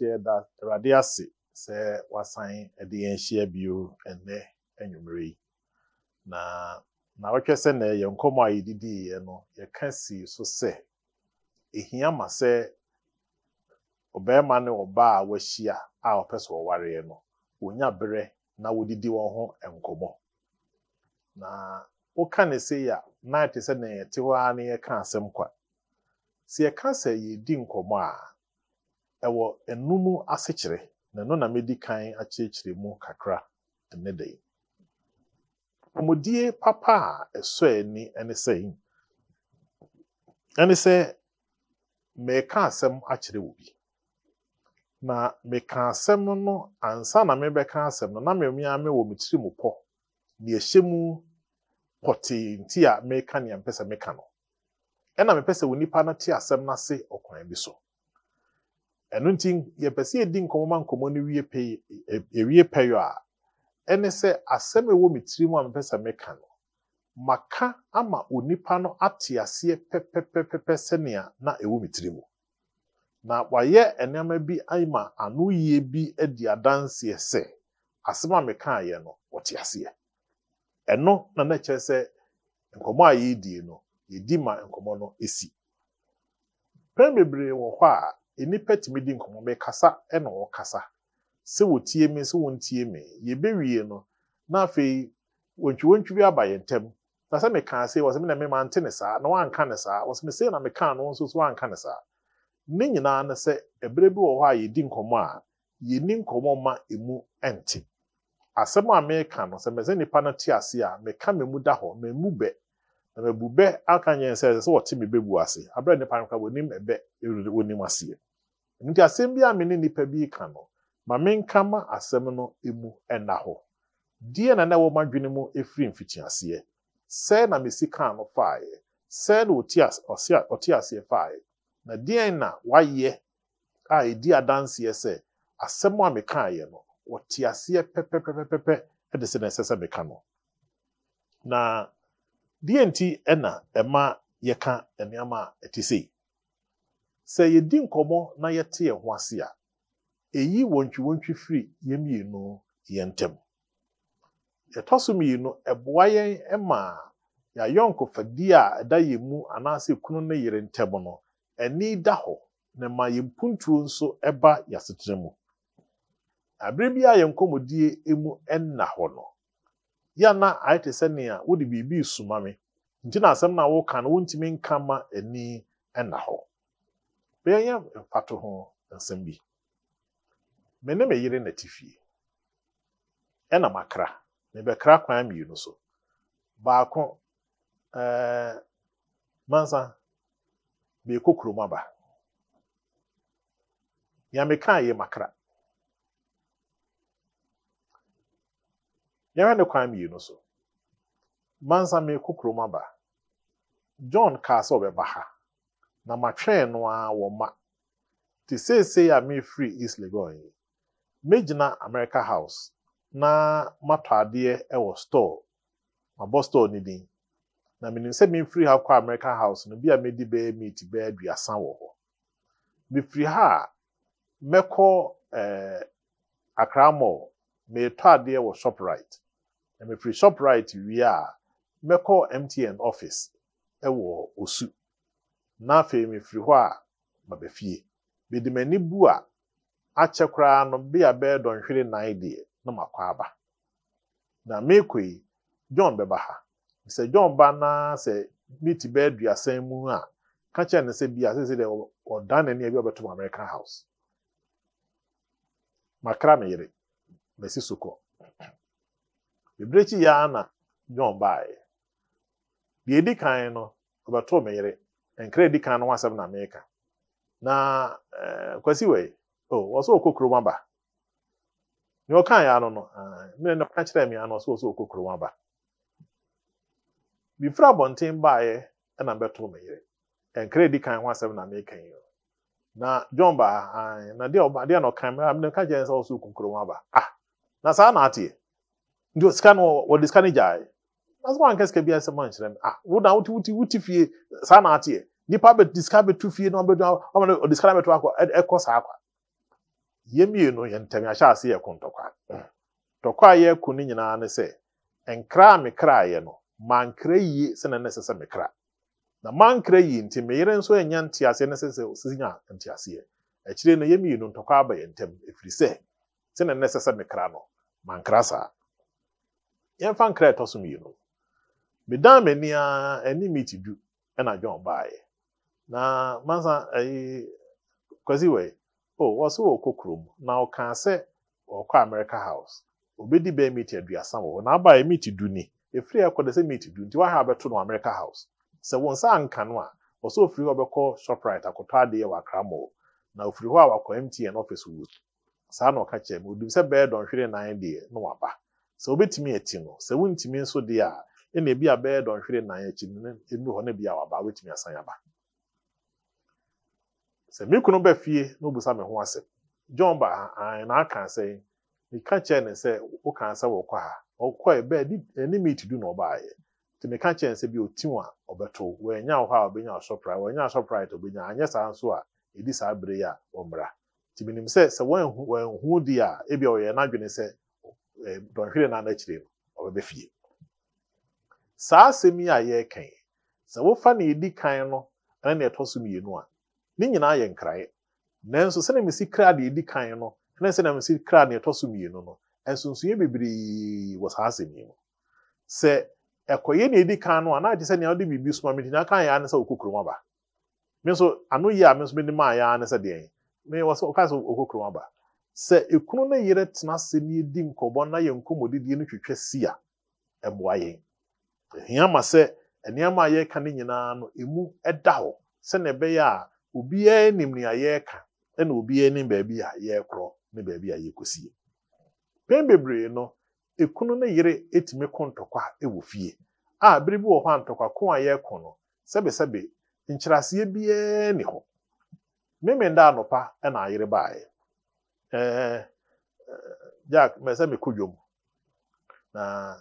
yɛhyia da awurade ase sɛ wasan de yɛn hyia bio ɛnɛ yi na na wɔtwɛ sɛ na yɛn nkɔmɔ a yɛdidiiɛ no yɛka si so sɛ ehia ma sɛ ɔbarima ne ɔbaa a wɔahyia a ɔpɛ sɛ ɔwareɛ no wonya na wɔdidi wɔn ho nkɔmɔ na woka ne se yɛ sɛ na yɛte hɔ ara yɛka asɛm kwa sɛ yɛka a ɛwɔ ɛnum asekyerɛ na ɛno na medi kan akyerɛkyerɛ mu kakra ɛnɛ da yi papa a ɛsɔ ani ɛne sɛ yi ɛne sɛ mɛka asɛm akyerɛ wɔ bi na mɛka asɛm no ansa na mɛbɛka asɛm no na mɛmia mɛ wɔ me tirim pɔ na ɛhyɛ mu pɔtee nti a mɛka nea mpɛ sɛ mɛka no ɛna mɛpɛ sɛ wɔ nipa no te asɛm n'ase ɔkwan bi so ɛno nti yɛpɛ sɛ yɛdi nkɔmɔ ma nkɔmɔ no wie pɛ ewie e, pɛyɔ a ɛne sɛ asɛm ɛwɔ me tirim a mepɛ sɛ meka no maka ama onipa no ate aseɛ pɛpɛpɛpɛ sɛnea na ɛwɔ me tirim na wayɛ nneɛma bi ama ano yie bi adi adanseɛ sɛ asɛm a yɛ no wɔte aseɛ ɛno na na kyerɛ sɛ nkɔmɔ a yɛredie no yɛdi ma nkɔmɔ no si pɛn bebree wɔ hɔ a nnipa tumi di nkɔmɔ kasa ɛna ɔkasa sɛ wɔtie me sɛ wɔntie me yɛbɛwie no na afei wɔntwiwɔntwi bi aba yɛn ntam na sɛ mekaa se wɔsɛ me na mema nte ne saa na wanka ne saa wɔsɛ me sei na mekaa no nso so wanka ne saa ne nyinaa no sɛ ɛberɛ bi wɔ hɔ a yɛdi nkɔmɔ a yɛni nkɔmɔ ma emu ɛnte asɛm a meka no sɛ mɛsɛ nipa no te ase a meka memu da hɔ memu bɛ na mabu bɛ aka nyɛ sɛ sɛ wɔte me bɛbu ase aberɛ nipa no kora wɔnim ɛbɛ wɔnim aseɛ nti asɛm bi a me nnipa bi ka no ma menka ma asɛm no emu ɛna hɔ deɛ na na ɛwɔ m'adwene mu efiri mfitiaseɛ sɛɛ na mesi kaa no faeɛ sɛɛ na ɔte aseɛ faeɛ na deɛn na wayɛ a ɛdi adanseɛ sɛ asɛm a mekaeɛ no ɔte aseɛ pɛpɛpɛpɛpɛ ɛde sɛ na ɛsɛ sɛ meka no na deɛ nti ɛna ɛma yɛka nneɛma a ɛte sei sɛ yɛdi nkɔmɔ na yɛte yɛn ho ase a ɛyi wɔntwiwɔntwi firi yɛn mmienu yɛn ntam yɛtɔ so mmienu ɛboa yɛn ma nkɔfadie a ɛda yɛn mu anaasɛ kunu ne yere ntam no ɛni da hɔ na ma yɛn puntuo nso ɛba yɛasetena mu abere bi a yɛn nkɔmmɔdie emu ɛna hɔ no yɛana ayɛ te sɛ nea wode biribi suma me nti na asɛm no a woka no wontumi nka ma ani ɛnna hɔ bɛyɛ mfato ho nsɛm bi me ne me yere nati ɛna makra mebɛkra kwan mmienu so baako ɛɛ eh, mansa beekɔ kurom aba nea meka yɛ makra yɛhwɛ ne kwan mmienu so mansa meekɔ kurom aba john kaa sɛ ɔbɛba ha na matwɛn no ara wɔ ma te seesei a mefiri east lagos yi megyina america house na matɔ adeɛ ɛwɔ store mabɔ store no din na menim sɛ mefiri ha kɔ america house no bi a medi bɛyɛ meat bɛyɛ aduasa wɔ hɔ mefiri ha a mɛkɔ ɛɛ eh, akra mall meetɔ adeɛ wɔ shoprite na mefiri shoprite wie a mɛkɔ mtn office ɛwɔ osu na afei mefiri hɔ a baba fie mede bu a akyɛ koraa no bia bɛyɛ dɔnhwere nan deɛ na makɔ aba na meekɔ yi john bɛba ha sɛ john ba na sɛ miti bɛyɛ duasan mu a ka kyerɛ no sɛ bia sɛsɛ deɛ ɔda n'ani a bi ɔbɛtom american house makra me yere masi so kɔ bebree akyi yɛ na john baeɛ deɛ edi kan no ɔbɛtoo me yere nkere dị ka na nwa eh, oh, eh, eh, asabụ na Amerika na kwesị wee o ọsọ okokoro nwamba nyụọ ka anyị anụnụ mmiri nọkwa chere m ya na ọsọ ọsọ okokoro nwamba bifra bụ ntị mba anyị na mbetụ meghere nkere dị ka nwa asabụ na Amerika yi na jọmba anyị na dịa nọ kan mra mmiri kaje nsọ ọsọ okokoro nwamba ah na saa na atị ndị osika na ọdịsika na ije anyị asoma ankɛsika bi asɛm ankyerɛ me ah wo na wote wote wote fie saa na ateɛ nipa bɛ disika bɛtu fie na ɔbɛdu ɔmɔ no disika na bɛtu akɔ ɛkɔ saa akwa yɛ mmienu yɛ ntɛm yɛahyɛ ase yɛ ko ntɔkwa mm. ntɔkwa a yɛko ne nyinaa ne sɛ nkra a mekra yɛ no mankra yie sɛnɛ ne sɛ sɛ mekra na mankra yie nti meyere nso ɛnyɛ nteaseɛ ne sɛ sɛ sisinya nteaseɛ akyire no yɛ mmienu ntɔkwa aba yɛ ntɛm ɛfiri sɛ sɛnɛ ne sɛ sɛ mekra no mankra saa yɛmfa nkra ɛtɔ so mmienu medan m'ani ara anim ti du ɛna john baeɛ na mansa ayi eh, kwasi wei o oh, wɔso wɔ kɔ kurom na ɔkaa sɛ ɔkɔ america house obedi bɛn meat aduasa wɔ hɔ na abaeɛ meat du ni efiri ɛkɔ de sɛ meat du nti waha abɛto no america house sɛ wɔn nsa anka no a ɔso ofiri hɔ bɛkɔ shoprite akɔtɔ adeɛ wɔ akra mall na ofiri hɔ a wakɔ mtn office wo saa na ɔka kyerɛ mu odim sɛ bɛyɛ dɔnhwere nan deɛ na waba sɛ obetumi eti no sɛ wontumi nso deɛ a ɛna ebi a bɛyɛ dɔnhwere nan akyi no ɛnu hɔ no bi a waba wetumi asan yaba sɛ mi kunu bɛ fie na obusa mi ho asɛm john ba ha na aka sɛ mika kyerɛ ne sɛ woka sɛ wɔkɔ ha ɔkɔ yɛ bɛɛ ɛni meat du na ɔbaa yɛ nti mika kyerɛ ne sɛ bi oti wɔn a ɔbɛto wɔanya wɔ hɔ a ɔbɛnya asɔpra wɔanya asɔpra yɛ to ɔbɛnya anyɛ saa nso a edi saa bere yi a ɔmra nti mi nim sɛ sɛ wɔn ehu di a ebi a ɔyɛ n'adwene sɛ dɔnhwere na n'akyire no ɔbɛbɛ fie saa asɛm yi a yɛrekan sɛ wofa na ɛdi kan no na ɛtɔ so mmienu a ne nyinaa yɛ nkraeɛ nanso na mesi kra deɛ ɛdi kan no kra deɛ ɛtɔ so mmienu no bebree wɔ saa asɛm yi sɛ ɛkɔyɛ na ɛdi kan no a na sɛ nea wode biribi soma kan ne sɛ aba nso ano yi a me nso mede maa yɛ ne sɛ deɛn sɛ sɛ aba sɛ ekunu na edi hia ma sɛ nneɛma a yɛreka no nyinaa no emu da hɔ sɛnea ɛbɛyɛ a obiara nim na yɛreka ɛna obiara nim baabi a yɛrekorɔ ne baabi a yɛkɔsie pɛn bebree no ekunu ne yere etumi ko ntɔkwa ɛwɔ fie a bere bi wɔ hɔ a ntɔkwa ko a yɛreko no sɛbɛsɛbɛ nkyerɛaseɛ biara ni hɔ mmemme nda anɔpa na ayere baayɛ ɛɛ jack mɛ sɛ mɛ kɔ dwom na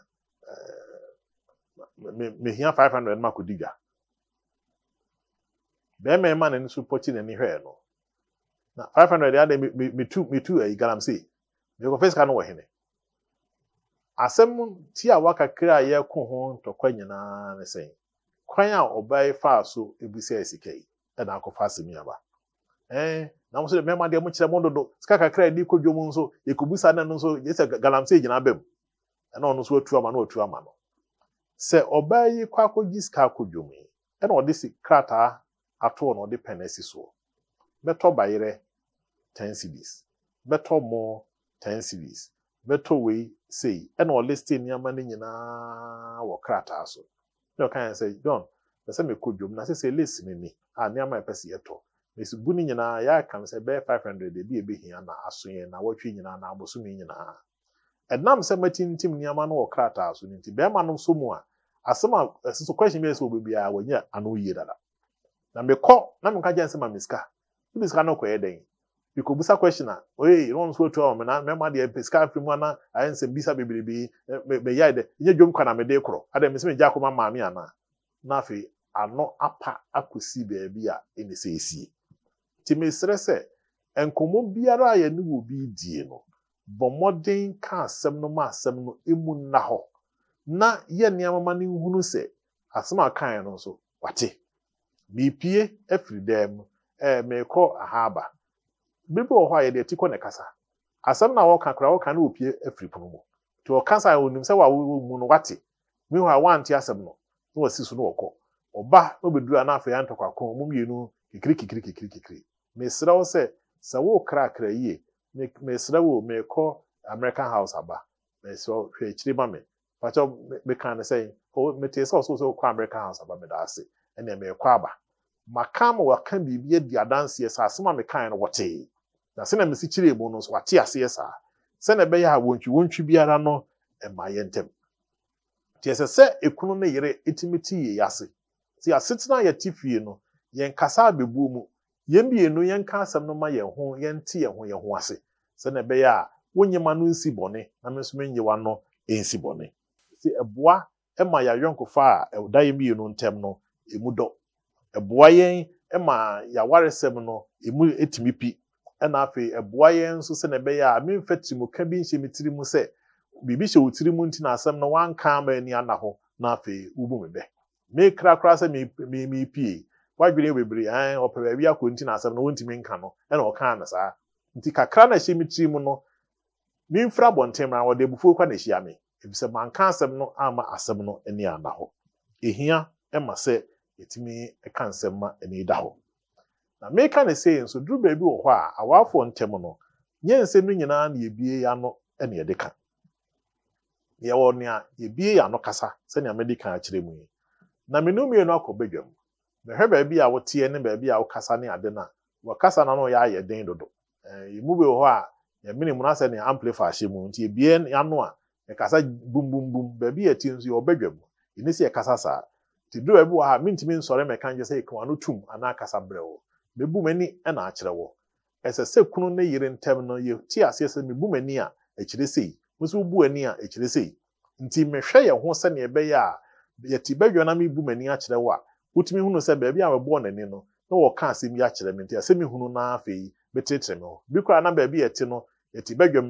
ɛɛ. mehia 500 ma kudiga bɛrima ma ne nso pɔkyi n'ani hwɛɛ no na 500 yɛ ade metu metu ayi galamsey mekɔfɛ sika no wɔ hene asɛm ti a wakakra a yɛko ho ntɔkwa nyinaa ne sɛn kwan a ɔbaa yi faa so ebusɛ sika yi ɛna akɔfa asɛm yi aba ɛn na mo nso de mɛma deɛ mo kyerɛ mo dodo sika kakra a yɛde kɔ dwom nso yɛkɔbusa ne no nso yɛsɛ galamsey gyina abɛm ɛna ɔno nso atu ama no atu ama no sɛ ɔbaa yi kɔ akɔgye sika akɔdwom yi ɛna ɔde si krataa ato na ɔde pɛn asi soɔ bɛtɔ bayerɛ ten cedis bɛtɔ mɔɔ ten cedis bɛtɔ wei sei ɛna ɔliste nneɛma no nyinaa wɔ krataa so na ɔka yɛn sɛ john ɛsɛ mekɔ dwom na sɛ sɛ list ne ni a nneɛma ɛpɛ sɛ yɛtɔ esi bu no nyinaa yɛaka no sɛ bɛyɛ five hundred ebi ebihia na aso yɛn na wɔtwe nyinaa na abosom nyinaa ɛnam sɛ matintim nneɛma no wɔ krataa so no nti bɛrima no nso a asɛm a ɛsɛ eh, so question bi a ɛsɛ wɔ wɔnyɛ ano yie na mekɔ na meka gye nsɛm a mesika ebi sika no kɔyɛ dɛn bikɔbusa question a oye wɔn nso etu na mɛma deɛ sika afiri mu ana ayɛ nsɛm bisa eh, dɛ nye dwom kwan korɔ adɛ maame ana na afei ano apa akɔsi a ɛna esie sɛ nkɔmɔ biara a wɔ bi die no bɔ mmɔden ka asɛm no ma asɛm no emu nna hɔ na yɛ nneɛma ma no nhunu sɛ asɛm a kan no nso wate meepie afiri dan mu ɛɛ meekɔ aha aba biribi wɔ hɔ a yɛde ati kɔ ne kasa asɛm na wɔka koraa wɔka no wɔpie afiri pono mu nti ɔka sa onim sɛ wa wɔ mu no wate mehu a wante asɛm no na wasi so na wɔkɔ ɔba na obɛduru a na afei antɔkwakɔn mu mmienu kikiri kikiri kikiri kikiri mesrɛ wo sɛ sɛ wokrakra yie mesrɛ wo mekɔ american house aba mesrɛ hwɛ akyiri ma me pakyɛ meka ne sɛ metee sɛ ɔsoo sɛ american house aba meda ase ɛnɛ meekɔ aba maka ma waka biribi adi adanseɛ sɛ asɛm a no wɔtee na sɛna mesi kyerɛɛ mu no nso wate aseɛ saa sɛna ɛbɛyɛ a wɔntwi wɔntwi biara no ɛma yɛ ntɛm nti ɛsɛ sɛ ekunu ne yere etimi ti yie ase ti asetena yɛte fie no yɛn kasa abɛbuo mu yɛn mmienu yɛn ka asɛm no ma yɛn ho yɛn ti yɛn ho yɛn ho ase sɛnea ɛbɛyɛ a wonyɛma no nsi bɔne na me nso menyewa no nsi bɔne sɛ ɛboa ma yɛayɔnkofa a ɛda yɛ mmienu ntam no ɛmu dɔ ɛboa yɛn ma yɛawaresɛm no ɛmu tumi pi ɛna afei ɛboa yɛn nso sɛnea ɛbɛyɛ a memfa ka bi nhyɛ me tiri mu sɛ biribi hyɛ wo tiri mu nti na asɛm no wanka ama ani ana hɔ na afei wobu me bɛ mekra koraa sɛ mepie wadwene bebree ɛn ɔpɛ baabi akɔ nti na asɛm no wɔntumi nka no ɛna ɔkaa no saa nti kakra na ɛhyɛ me tiri mu no memfiri abɔnten mmara wɔde abufuo kwa na ɛhyia me ebisɛ manka asɛm no ama asɛm no ani ana hɔ ehia ma sɛ yɛtumi ka nsɛm ma ani da hɔ na meka na sei nso duru baabi wɔ hɔ a awaafoɔ ntɛm no nyɛ nsɛm no nyinaa na yɛbie ya no na yɛde ka yɛwɔ nea yɛbie ya ano kasa sɛnea mede ka akyerɛ mu yi na me no mmienu akɔ badwam mehwɛ baabi a woteɛ ne baabi a wokasa ne ade no a wɔkasa no ano yɛ ayɛ den dodo emu eh, bi wɔ hɔ a yɛmene mu no ne amplifa ahyɛ mu nti ebie ano a yɛkasa bumbumbum baabi yɛ ti nso yɛɔbɛdwa mu ɛne si yɛkasa saa nti duro baabi wɔ ha mintimi nsɔre mɛka nkyɛ sɛ yɛkuma tum anaa kasa brɛ wɔ mebu m'ani ɛna akyerɛ wɔ ɛsɛ kunu ne yiri ntɛm no aseɛ sɛ mebu m'ani a a sei nti mehwɛ yɛn ho sɛnea ɛbɛyɛ a na mebu m'ani akyerɛ wɔ a wotumi hunu sɛ a n'ani na wɔka asɛm bɛtete me ho bi koraa na baabi yɛte no yɛte badwam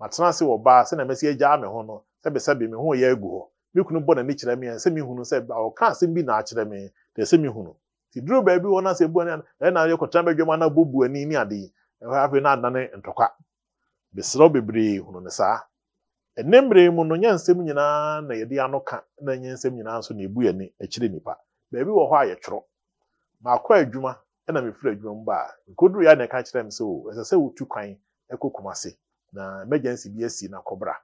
matena ase wɔ baa sɛna mɛsi agyaa me ho no sɛbesɛbe me ho yɛ agu hɔ me kunu bɔ n'ani kyerɛ me sɛ mehunu sɛ ɔka asɛm bi na akyerɛ me deɛ sɛ mehunu nti duru baabi wɔ no asɛ bu ani ɛna yɛkɔtena badwam ana bobu ani ne ade yi afei na adane ntɔkwa besrɛ bebree hunu ne saa ɛnɛ mmerɛ mu no nyɛ nsɛm nyinaa na yɛde ano ka na nyɛ nsɛm nyinaa nso na ebu yɛ ne akyerɛ nipa baabi wɔ hɔ a yɛtwerɛ maakɔ adwuma ɛna mefiri adwuma mu baa nkodoro yɛ a na ɛka kyerɛ m sɛ o oh, ɛsɛ sɛ wotu kwan ɛkɔ kumase na emergency bi asi na kɔbra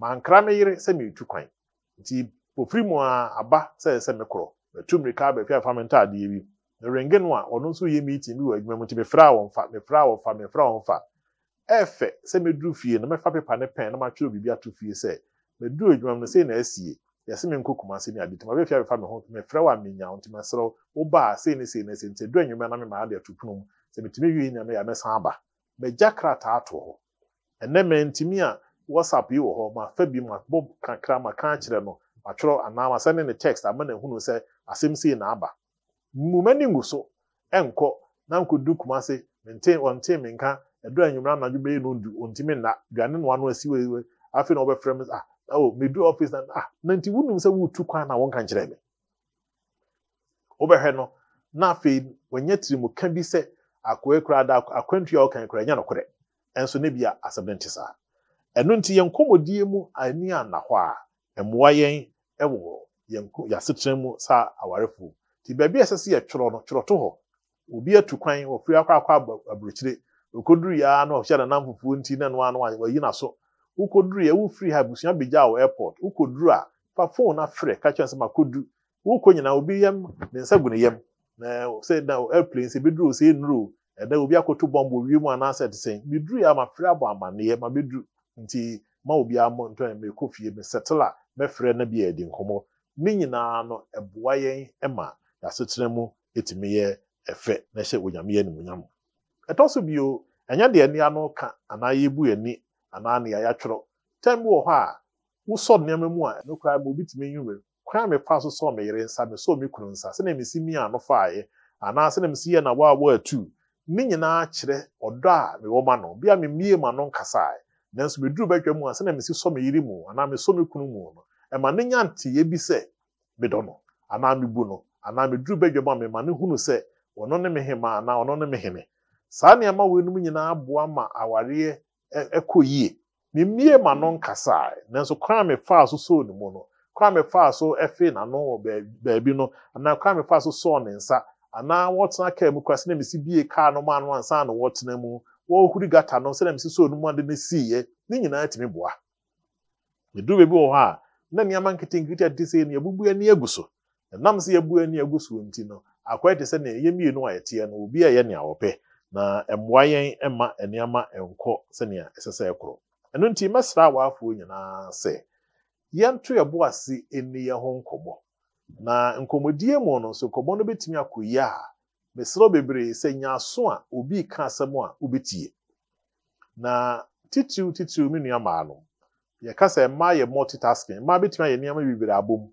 mankra me yere sɛ metu kwan nti ofiri mu a aba sɛ ɛsɛ me korɔ matu mmirika abɛfi afa me ntaadeɛ bi na renge no a ɔno nso yɛ meeting bi wɔ adwuma mu nti mefra a wɔmfa mefra a wɔmfa mefra a wɔmfa ɛɛfɛ sɛ meduru fie na mɛfa pepa ne pɛn na matwerɛ biribi ato fie sɛ meduru adwuma mu no sei na asie yɛsɛ me nkɔ kuma ase ne ade ntim abɛfia bɛfa me ho nti mefrɛ wo a menya wo nti mesrɛ wo wobaa sei ne sei ne sei nti ɛdɔ anwuma na memaa de ato pono mu sɛ metumi wie nyame yɛ mɛsan aba magya krataa ato hɔ ɛnɛ mantumi a whatsapp yi wɔ hɔ mafa bi mabɔ kakra maka akyerɛ no matwerɛ anaa masɛne ne text ama na ahunu sɛ asɛm sei na aba mmumani ngu so ɛnkɔ na nkɔdu kuma ase mente ɔnte menka ɛdɔ anwumera anadwo bɛyɛ no ndu ɔntumi nna aduane noa no asi wei afei na wɔbɛfrɛ me ah oh medu office na ah na nti wunum sɛ wotu kwan na wɔnka nkyerɛ me wobɛhwɛ no na afei wɔnyɛ tirimuka bi sɛ akoe koraa da akwantu a wɔkan koraa nokorɛ ɛnso ne bia asɛm no nte saa ɛno nti yɛn mu ani hɔ a ɛmmoa yɛn yɛasetena mu a ɛsɛ sɛ yɛtwerɛ no twerɛto obi atu kwan wɔfiri akɔ akɔ aburokyire yɛa na ɔhyɛ nanam fufuo nti na no wokɔduru yɛ wofiri ha abusua bɛgya wɔ airport wokɔduru a fa phone afrɛ ka kyerɛ wokɔ nyinaa obi yam ne nsa gu ne yam na sɛ na airplane sɛ bɛduru sɛ ɛdɛ obi akɔto bɔmbo wiem anaasɛ te sɛn bɛduru yɛ amafrɛ abɔ amanneɛ ma bɛduru nti ma obi amɔ ntɔn fie settle a na bi yɛdi nkɔmmɔ ne nyinaa no ɛboa yɛn ma yɛasetena mu ɛtumi yɛ na ɛhyɛ onyame yɛ animonyam ɛtɔ so bio ɛnyɛ deɛ ano ka anaa ya ya chọrọ bi wɔ hɔ a wosɔ nneɛma mu a ɛno koraa ma obitumi nsa me sɔ nsa sɛnea mesi mi ano faeɛ anaa na wa wɔ ne nyinaa kyerɛ ɔdɔ a mewɔ ma no bia memie ma no meduru bɛtwa mu a sɛnea mesi sɔ me yere mu anaa mesɔ me kunu mu no ɛma ne nya bi sɛ a mema ne hunu sɛ ɔno ne me hema anaa ɔno ne ma awareɛ ɛkɔ yie memie ma no nkasaa nanso kwan me faa so sɔɔ ne mu no kwan me faa so ɛfe n'ano wɔ baabi no anaa kwan me faa so sɔɔ ne nsa anaa wɔtena kaa mu kora sɛ na mesi bie kaa no ma no ansa na wɔtena mu wɔhuri gata no sɛ na mesi sɔɔ ne mu ade ne siiɛ ne nyinaa tumi boa meduru baabi wɔ hɔ a na nneɛma nketenkete a te sɛ no yɛbubu ani egu so ɛnam sɛ yɛbu ani egu so nti no akɔɛ te sɛ nea ɛyɛ mmienu a yɛteɛ no obi a yɛ nea wɔpɛ na ɛmmoa yɛn ma nneɛma nkɔ sɛnea ɛsɛ sɛ ɛkorɔ ɛno nti mɛsra awaafoɔ nyinaa sɛ yɛnto yɛ bo ase ɛni yɛn ho na mu nso no bɛtumi akɔ yie a mesrɛ bebree sɛ a obi ka asɛm a na titiriw titiriw me nua maa no yɛka sɛ mmaa yɛ multitasking mmaa bɛtumi ayɛ nneɛma bebree abom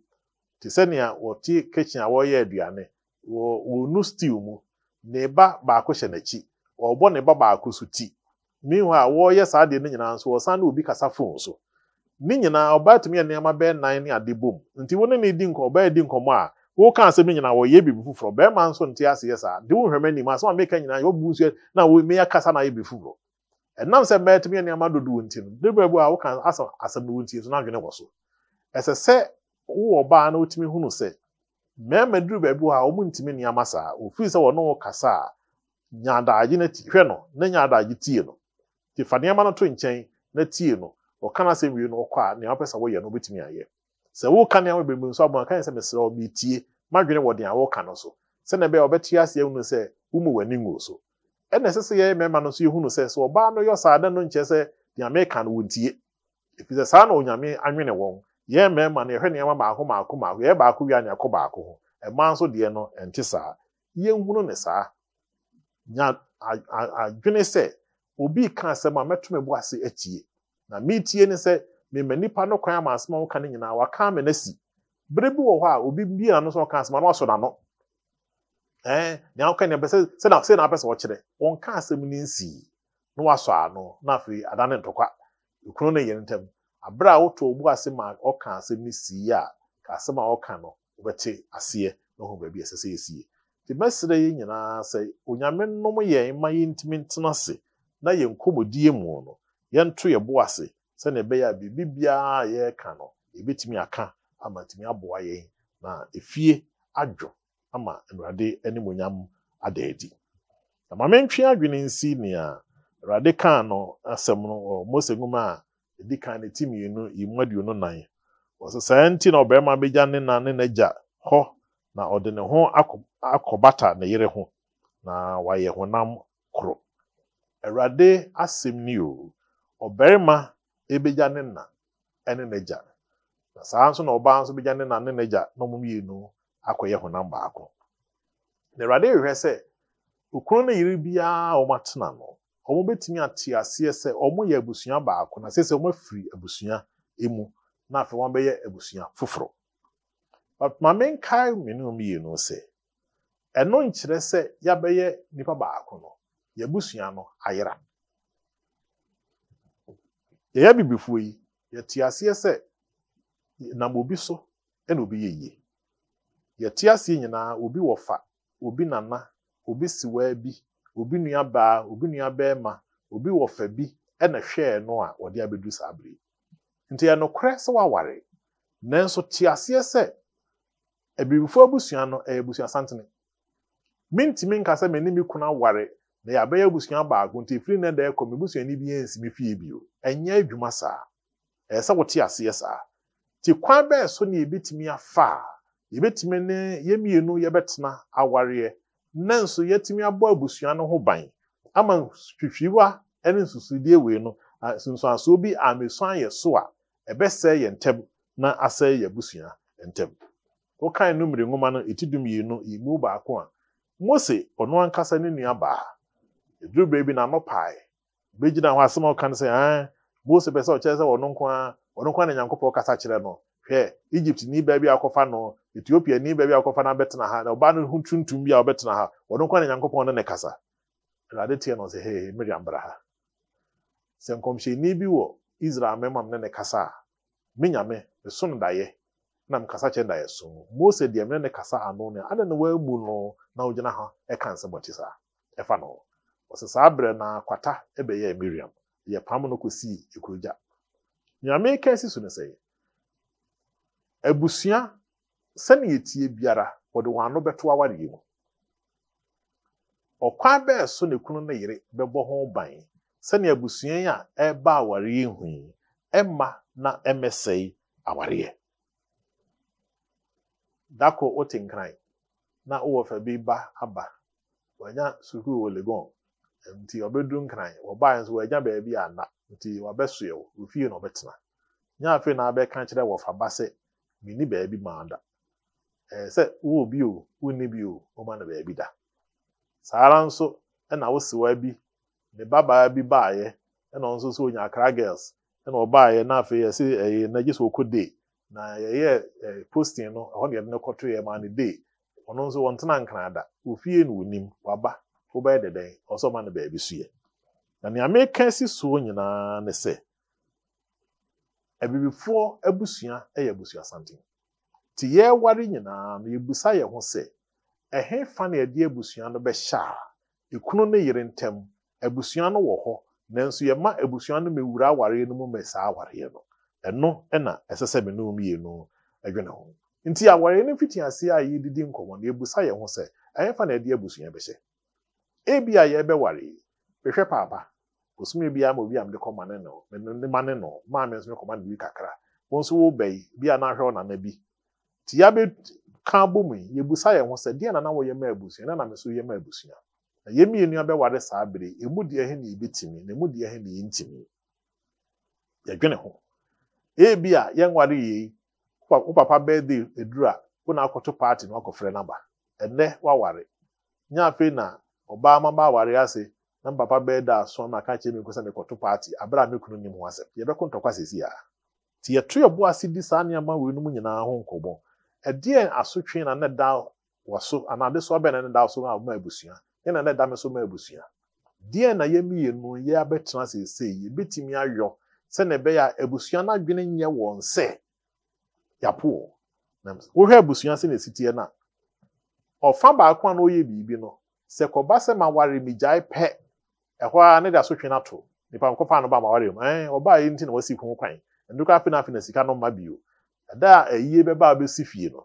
te sɛnea wɔte kitchen a wɔreyɛ aduane wɔ wɔnu stew mu ne ba baako hyɛ n'akyi ɔbɔ ne ba baako so ti a wɔreyɛ saa adeɛ no nyinaa nso wɔsan na obi kasa phone so ne nyinaa ɔbaa tumi yɛ nneɛma bɛyɛ nan ne ade bom nti wɔn ne di nkɔmɔ ɔbaa di nkɔmɔ a wɔka asɛm nyinaa wɔyɛ biribi foforɔ bɛrima nso nte ase yɛ saa de wɔn hwɛmɛ nim asɛm a meka nyinaa yɛ yɛbu nsuo na wɔmɛyɛ kasa na ayɛ biribi foforɔ ɛnam sɛ mmaa tumi yɛ nneɛma dodoɔ nti no de baabi a wɔka asɛm asɛm wɔn ti so n'adwene wɔ so ɛsɛ sɛ wɔwɔ ɔbaa na wɔtumi hunu sɛ mmarima duru baabi hɔ a ntumi nneɛma saa ofiri sɛ wɔne kasa a nyaadaagye no hwɛ no na nyaadaagye tie no nti fa nneɛma no to na tie no ɔka no asɛm wie no ɔkɔ a na wopɛ sɛ woyɛ no wobɛtumi ayɛ sɛ woka nneɛma bebree nso abɔ aka sɛ mesrɛ wɔ deɛ no so aseɛ hunu sɛ so ɛna sɛ mmarima no nso sɛ sɛ ɔbaa no yɛ saa no sɛ yɛn mmarima na yɛhwɛ nneɛma baako baako baako yɛ baako wie a na yɛkɔ baako ho mmaa nso deɛ no ɛnte saa yɛnhunu ne saa nya adwene sɛ obi ka asɛm a mɛto mɛbu ase etie na meetie ne sɛ mema nipa no kwan ama asɛm a wɔka no nyinaa waka ama no asi bere bi wɔ hɔ a obi bi na no nso ɔka asɛm a na wasɔ n'ano ɛɛ nea ɔka nea sɛ sɛ na sɛ na apɛ sɛ ɔkyerɛ wɔn ka asɛm ne nsii na wasɔ ano na afei ada ne ntɔkwa ekunu ne yɛ ntɛm abere a wotɔ obu ase ma ɔka asɛm no si a ka asɛm a ɔka no wɔbɛte aseɛ na ɔho baabi ɛsɛ sɛ esie te mɛsrɛ yi nyinaa sɛ onyame nom yɛn ma yɛntumi ntena ase na yɛn nkɔmmɔdie mu no yɛnto yɛ bo ase sɛnea ɛbɛyɛ a biribi biara a yɛreka no yɛbɛtumi aka ama tumi aboa yɛn na efie adwo ama awurade anim onyam ada adi na maame ntwe adwene nsi nea awurade kaa no asɛm no wɔ mose nwoma a ɛdi kan ne ti mmienu yi mu aduonu nan wɔsɛ saa nti na ɔbarima bɛgya ne na ne n'agya hɔ na ɔde ne ho akɔ akɔbata ne yere ho na wayɛ honam koro awurade asɛm ni o ɔbarima ɛbɛgya ne na ɛne n'agya na saa nso na ɔbaa nso bɛgya ne na ne n'agya na ɔmo mmienu akɔyɛ honam baako na awurade rehwɛ sɛ okunu ne yere biara a wɔn atena no wɔn bɛtumi ate aseɛ sɛ ɔmụ yɛ abusua baako na sɛsɛ ɔmụ afiri abusua mu na afei wɔn bɛyɛ abusua foforɔ but maame nkae mmienu mmienu sɛ ɛno nkyerɛ sɛ yɛabɛyɛ nipa baako no yɛabusua no ayera yɛyɛ bibifoɔ yi yɛte aseɛ sɛ nam obi so ɛna obi yɛ yie yɛte aseɛ nyinaa obi wɔ fa obi nana obi siwaa bi obi nua baa obi nua bɛrima obi wɔ fa bi ɛna hwɛɛ no a wɔde abɛdu saa abiri nti ɛnokorɛ sɛ waware nanso te aseɛ sɛ abibifo abusua no ɛyɛ abusua santene mentimi nka sɛ mene me kunu aware na yɛabɛyɛ abusua baako nti ɛfiri nɛ dɛɛ kɔ mebusuani bi ɛnsi me fie bio ɛnyɛ adwuma saa ɛyɛ sɛ wote aseɛ saa nti kwan bɛɛ so ne yɛbɛtumi afa a yɛbɛtumi ne yɛmmienu yɛbɛtena awareɛ nanso yɛtumi abɔ abusua no ho ban ama hwehwiwa ne nsusudeɛ wei no nsonsansoɔ bi amesan yɛ so a ɛbɛsɛe yɛn ntɛm na asɛe yɛ abusua ntɛm wokan no mmiri nwoma no eti dum yi no yi baako a mose ɔno ankasa ne nua baa eduru beebi na ano paae bɛgyina hɔ asɛm a ɔka no sɛ ɛn mose pɛ sɛ ɔkyerɛ sɛ ɔno nko ara ɔno nko ara na nyankopɔn kasa kyerɛ no hwɛ egypt ni baabi akɔfa no ethiopia ni baabi a wɔkɔfa no abɛtena ha na ɔbaa no ho tuntum bi a ɔbɛtena ha ɔno nkwa na nyankopɔn no ne kasa awurade teɛ no sɛ he miriam bra ha sɛ nkɔmhyɛni bi wɔ israel mɛma m ne ne kasa a me nyame meso no daeɛ na mekasa kyɛ daeɛ so mose deɛ mene ne kasa ano ne adɛ ne waabu no na wogyina ha ɛka nsɛm ɔte saa ɛfa no ɔsɛ saa berɛ na kwata ɛbɛyɛɛ miriam yɛ pam no kɔsii ɛkurogya nyame ka si so ne sɛ abusua sani etie biara wɔde wɔn ano bɛto awareɛ mu ɔkwan bɛɛ so ne kunu ne yere bɛbɔ ho ban sani abusua yi a ɛreba awareɛ hu ɛma na ɛmɛsɛe awareɛ dako wote nkran na wowɔ fɛ bi ba aba wanya sukuu wɔ legon nti ɔbɛdu nkran wɔbaa nso wɔanya beebi ana nti wɔabɛsoɛ wo ofie na ɔbɛtena nyɛ afei na abɛka kyerɛ wɔfa ba sɛ mini baabi maa da sɛ wowɔ bi o wonni bi o wɔma no baabi da saa ara nso na wosewa bi ne babaa bi baayɛ na ɔno nso so akra girls na ɔbaayɛ na afei yɛsi ɛyɛ nagye so okɔ day na yɛyɛ ɛɛ posting no ɛhɔ na yɛde no yɛ maa ne day ɔno nso nkran da ofie na onim waba wobɛyɛ dɛdɛn baabi so na nea meka si soɔ nyinaa ne sɛ abibifoɔ abusua yɛ abusua nti yɛware nyinaa no yɛbusa yɛn ho sɛ ɛhe fa na yɛde abusua no bɛhyɛ a ekunu ne yere ntɛm abusua no wɔ hɔ nanso yɛma abusua no mewura awareɛ no awareɛ no ɛno ɛna ɛsɛ sɛ menu mmienu adwene ho nti awareɛ mfiti ase a yɛdidi nkɔmɔ no yɛbusa yɛn ho sɛ ɛhe fa na yɛde abusua bɛhyɛ ebi a hwehwɛ paapa ma ne no maame nso ne bi kakra wɔn nso wɔ bɛyi bi a n'ahwɛ ɔnana bi nti kan abɔ mu yi yɛbusa yɛn ho sɛ deɛ na na wɔyɛ abusua na nam nso abusua na mmienu abɛware saa bere emu deɛ na na emu deɛ na yɛntumi yɛdwene ho ebi a yɛnware yie wo papa a wo na akɔto party na wakɔfrɛ n'aba ɛnɛ waware nye na ɔbaa mama aware na papa birthday na aka mi nkosa na ɛkɔto a mekunu nim ho asɛm yɛbɛko ntɔkwa sisi a te yɛto yɛ bo ase di saa nneɛma wei no mu nyinaa ɛdeɛ asotwe na ne da wɔso anaa adesoa bɛn na ne da so ma ma abusua ɛna ne da me so ma abusua deɛ na yɛmi yɛ no yɛ abɛtena seesei yɛ bɛtumi ayɔ sɛnɛ ɛbɛyɛ a abusua n'adwene nyɛ wɔn sɛ yapo wohwɛ abusua sɛ na esi tie na ɔfa baako a na ɔyɛ biribi no sɛ kɔba sɛ ma ware mi gyae pɛ ɛhɔ a ne de asotwe na to nipa nkɔfa no ba ma ware mu ɛn ɔbaa yi nti na wɔsi kun kwan nduka afi sika no ma bio ɛda a ɛyie bɛba abɛsi fie no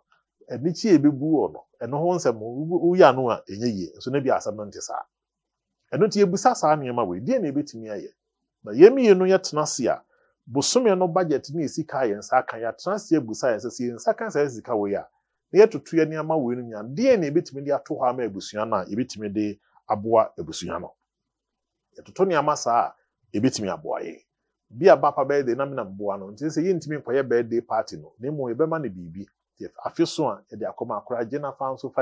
ɛni kyi ebibu wɔ no ɛno ho nsɛm wuyi ano a ɛnyɛ yie nso ne bi asɛm no nte saa ɛno ti ebusa saa nneɛma wɔ edie na ebetumi ayɛ na yɛn mmienu no tena se a bosome no budget ne esi kaa yɛn nsa aka yɛatena se ebusa yɛn sɛ yɛn nsa kan saa sika wɔ yi a na yɛtutu yɛn nneɛma wɔ yi nyinaa deɛ na ebetumi de ato hɔ ama ebusua no a ebetumi de aboa ebusua no yɛtoto nneɛma saa a ebetumi aboa yɛn bia bapa birthday na nam nam mboa no nti sɛ nkɔyɛ no no biribi so a yɛde akɔma akora nafa nso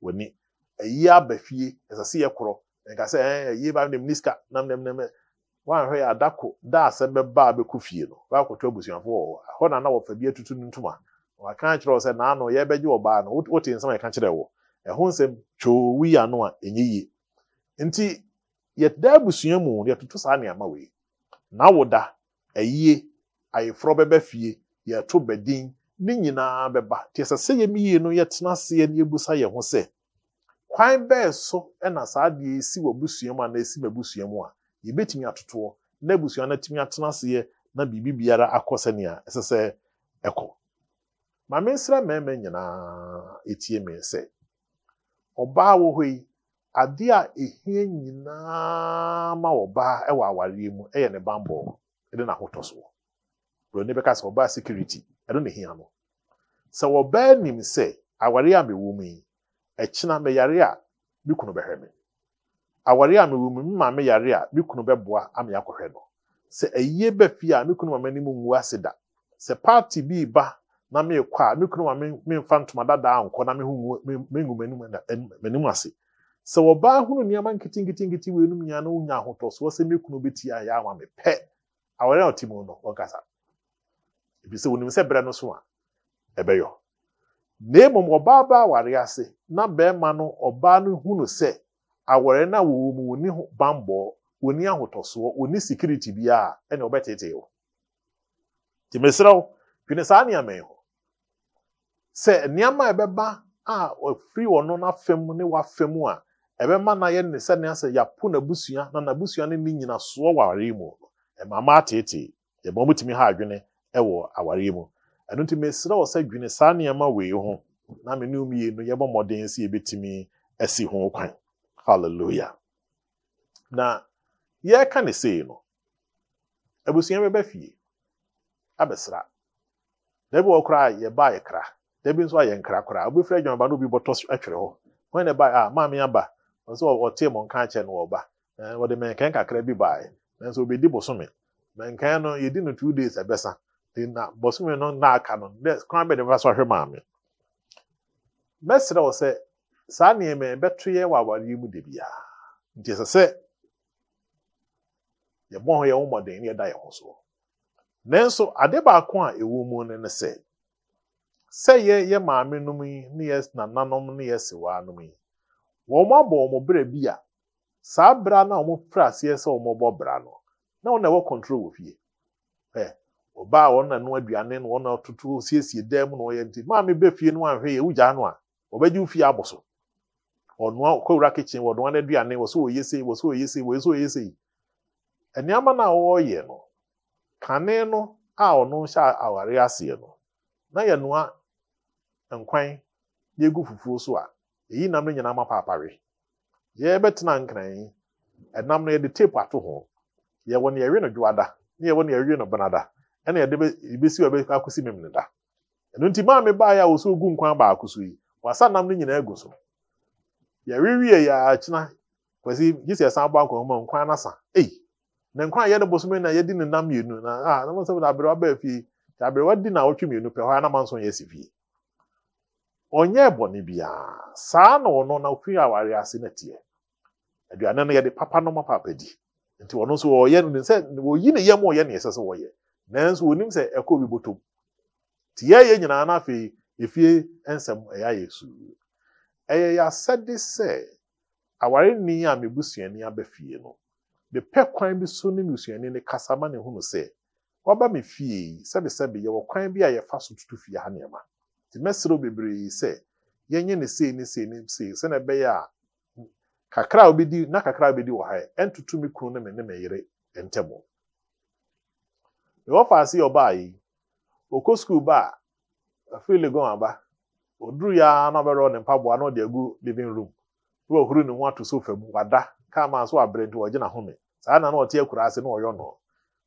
w'ani ayi aba fie nka sɛ ba nam niska nam nam nam wɔanhwɛ yɛ adako da bɛba a fie no wɔakɔtɔ abusuafo wɔ hɔ na na wɔfa bi atutu no ntoma wɔaka kyerɛ wɔ sɛ naano yɛbɛgye ɔbaa no wote nsɛm a yɛka kyerɛ wɔ ɛho nsɛm a ɛnyɛ yie n'awoda ɛyie ayeforɔ bɛbɛ fie yɛto bɛdin ne nyinaa bɛba te sɛ sɛ yɛm yie no yɛtena aseɛ na yɛbusa yɛn ho sɛ kwan bɛɛ so ɛna saa deɛ esi wɔ busua mu anaa esi ma busua mu a yɛbɛtumi atotoɔ na busua no atumi atena aseɛ na biribi biara akɔ sɛnea ɛsɛ sɛ ɛkɔ maame nsira mmarima nyinaa etie me sɛ ɔbaa wɔ hɔ yi ade a ɛhia nyinaa ma ɔbaa ɛwɔ awareɛ mu ɛyɛ ne bambɔ ɛne n'ahotɔsoɔ buroni bɛka sɛ ɔbaa security ɛno ne hia no sɛ ɔbaa nim sɛ awareɛ a mewɔ mu yi ɛkyina meyare a me kunu bɛhwɛ me awareɛ a mewɔ mu mma me a me kunu bɛboa ama yakɔhwɛ no sɛ ɛyie bɛfi a me kunu mama anim ngu ase da sɛ paati bi ba na meekɔ a me kunu mama memfa ntoma a nkɔ na mehu mengu m'anim ase sɛ ɔbaa ahụ nneɛma nketenkete nkịtị wei nom nyinaa na wonya ahotosoɔ sɛ mekunu bɛtia yɛ ama me pɛ na ɔte mu no ɔnkasa ɛfiri sɛ onim sɛ berɛ no so a ɛbɛyɔ na mmom ɔbaa baa aware ase na no ɔbaa no hunu sɛ awɔre no a wɔwɔ mu wɔni wɔni wɔni security biara ɛna ɔbɛtetee wo nti mesrɛ wo saa nneɛma yi ho sɛ nneɛma a ɛbɛba a wɔ no ne a Ebe mma na yɛ ne sɛnea sɛ yɛapo n'abusua na n'abusua no ne nyinasoɔ wɔ awareɛ mu ɛmama e ateetee yɛma ɔmotumi ha adwene ɛwɔ awareɛ mu ɛno nti mesrɛ wɔ sɛ dwene saa nneɛma wei ho na me ne omyie no yɛbɔ mmɔden sɛ yɛbɛtumi asi ho kwan Hallelujah. na yɛreka ne sei no abusua bɛbɛ fie abɛsra dabi wɔ koraa yɛbaa yɛkra dabi nso ayɛ nkra koraa obɛfiri adwamaba no obi bɔtɔ ɛtwerɛ hɔ wɔn na ɛbaa a maame aba ɔsɛ ɔtee mo nka akyɛ no ɔba de mɛnkɛn kakra bi baeɛ nanso obedi bosome mɛnkɛn no y'edi no two days ɛbɛsa de na bosome no na aka no dɛ kwan bɛ de fa maame mɛsrɛ wɔ sɛ saa nneɛma mu nti nanso ade baako a mu nom yi ne nananom ne wɔn abɔ wɔn bra bi a saa bra no a wɔfra aseɛ sɛ wɔbɔ bra no na wɔn na ɛwɔ control wɔ fie ɛ ɔbaa wɔn na no aduane no wɔn na ɔtoto siesie dan mu na ɔyɛ nti maame bɛ fie no ahwɛ yɛ wugya ano a ɔbɛgye fie abɔ so ɔnoa kɔwura kitchen wɔnoa no aduane wɔ so ɔyɛ sei wɔ so ɔyɛ sei wɔ so ɔyɛ sei nneɛma no wɔreyɛ no kane no a ɔno hyɛ aware aseɛ no na yɛnoa nkwan yɛgu fufuo so a ɛyi nam no nyinaa ma paapare yɛbɛtena nkran ɛnam no yɛde tape ato ho yɛwɔ no yɛwe no dwoada ne yɛwɔ no yɛwe no benada ɛna yɛde bɛsi wɔ akɔsi mem no da ɛno nti maa me a wɔ so gu nkwan baako so yi wasa nam no nyinaa gu so yɛwewie yɛakyena kwasi gye sɛ yɛsan bɔ akɔhoma nkwan no asa ei na nkwan yɛde bosome na yɛdi ne nam mmienu na a na mo sɛ aberewa baa fie aberewa di na ɔtwe mmienu pɛ hɔ a na ma nso yɛ si fie ɔnyɛ bɔne biara saa na ɔno na ofiri aware ase na tie aduane no yɛde papa n'oma papa di nti ɔno nso ɔyɛ no sɛ wɔyi ne yam ɔyɛ ne ɛsɛ sɛ wɔyɛ nanso onim sɛ ɛkɔ bi bɔtɔ mu te yɛyɛ nyinaa no afei efie nsɛm ɛyɛ ayɛ suu ɛyɛ yɛasɛde sɛ awareni a mebusuani aba fie no mepɛ kwan bi so ne mebusuani ne ma ne ho no sɛ waba me fie yi sɛbesɛbe yɛwɔ kwan bi a yɛfa so tutu fie ha nneɛma nti mɛsrɛ bebree sɛ yɛnyɛ ne sei ne sei ne sei na ɛbɛyɛ a kakra a wobɛdi na kakra a wobɛdi wɔ ha ɛntoto me kunu ne me ne me yere ntɛm mewɔ faase yɛ ɔbaa yi ɔkɔ sukuu ba a afei legon aba ɔduru yɛ ara na ɔbɛrɛ ne mpaboa na ɔde agu living room na wahuru ne ho ato sofa mu wada kaa maa nso wabrɛ nti wɔgye n'ahome saa na na ɔte akura ase na ɔyɛ ɔno